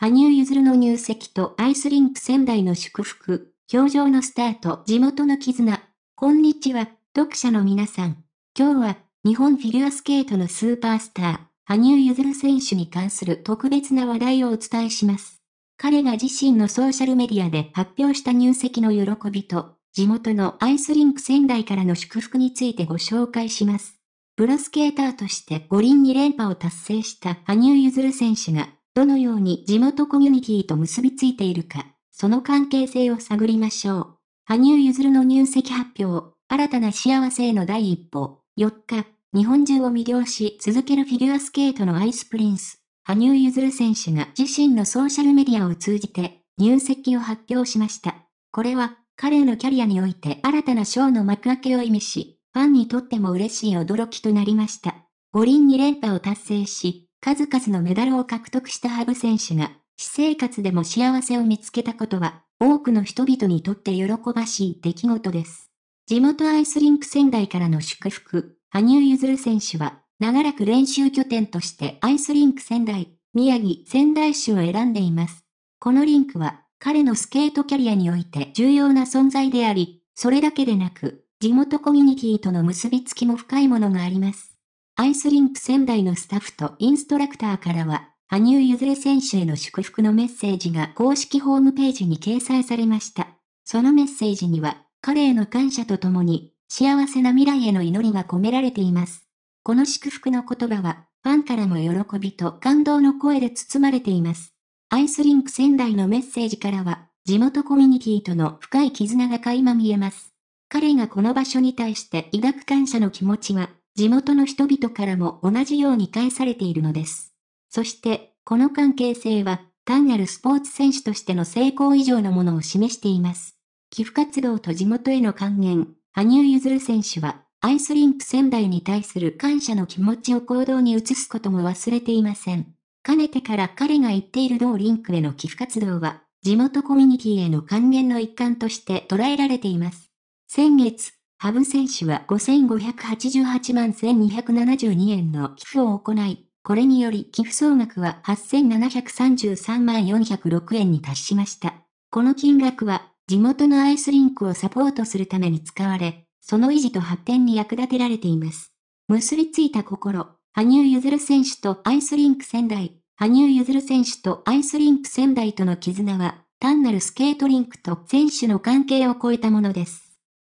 羽生結弦の入籍とアイスリンク仙台の祝福、表情のスタート、地元の絆。こんにちは、読者の皆さん。今日は、日本フィギュアスケートのスーパースター、羽生結弦選手に関する特別な話題をお伝えします。彼が自身のソーシャルメディアで発表した入籍の喜びと、地元のアイスリンク仙台からの祝福についてご紹介します。プロスケーターとして五輪2連覇を達成した羽生結弦選手がどのように地元コミュニティと結びついているか、その関係性を探りましょう。羽生結弦の入籍発表、新たな幸せへの第一歩、4日、日本中を魅了し続けるフィギュアスケートのアイスプリンス、羽生結弦選手が自身のソーシャルメディアを通じて入籍を発表しました。これは彼のキャリアにおいて新たな賞の幕開けを意味し、ファンにとっても嬉しい驚きとなりました。五輪2連覇を達成し、数々のメダルを獲得したハブ選手が、私生活でも幸せを見つけたことは、多くの人々にとって喜ばしい出来事です。地元アイスリンク仙台からの祝福、羽生結弦選手は、長らく練習拠点としてアイスリンク仙台、宮城仙台市を選んでいます。このリンクは、彼のスケートキャリアにおいて重要な存在であり、それだけでなく、地元コミュニティとの結びつきも深いものがあります。アイスリンク仙台のスタッフとインストラクターからは、羽生結弦選手への祝福のメッセージが公式ホームページに掲載されました。そのメッセージには、彼への感謝とともに、幸せな未来への祈りが込められています。この祝福の言葉は、ファンからも喜びと感動の声で包まれています。アイスリンク仙台のメッセージからは、地元コミュニティとの深い絆が垣間見えます。彼がこの場所に対して抱く感謝の気持ちは、地元の人々からも同じように返されているのです。そして、この関係性は、単なるスポーツ選手としての成功以上のものを示しています。寄付活動と地元への還元、羽生結弦選手は、アイスリンク仙台に対する感謝の気持ちを行動に移すことも忘れていません。かねてから彼が言っている同リンクへの寄付活動は、地元コミュニティへの還元の一環として捉えられています。先月、羽生選手は5588万1272円の寄付を行い、これにより寄付総額は8733万406円に達しました。この金額は地元のアイスリンクをサポートするために使われ、その維持と発展に役立てられています。結びついた心、羽生結弦選手とアイスリンク仙台、羽生結弦選手とアイスリンク仙台との絆は、単なるスケートリンクと選手の関係を超えたものです。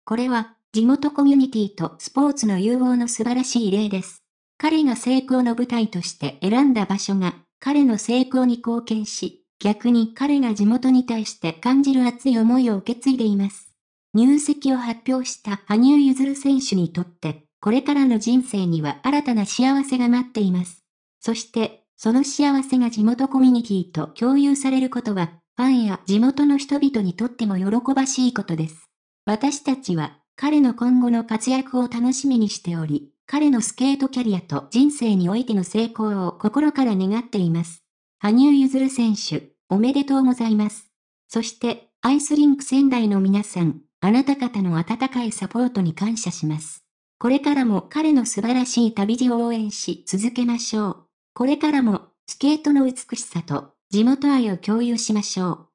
これは、地元コミュニティとスポーツの融合の素晴らしい例です。彼が成功の舞台として選んだ場所が、彼の成功に貢献し、逆に彼が地元に対して感じる熱い思いを受け継いでいます。入籍を発表した羽生結弦選手にとって、これからの人生には新たな幸せが待っています。そして、その幸せが地元コミュニティと共有されることは、ファンや地元の人々にとっても喜ばしいことです。私たちは彼の今後の活躍を楽しみにしており、彼のスケートキャリアと人生においての成功を心から願っています。羽生結弦選手、おめでとうございます。そして、アイスリンク仙台の皆さん、あなた方の温かいサポートに感謝します。これからも彼の素晴らしい旅路を応援し続けましょう。これからも、スケートの美しさと地元愛を共有しましょう。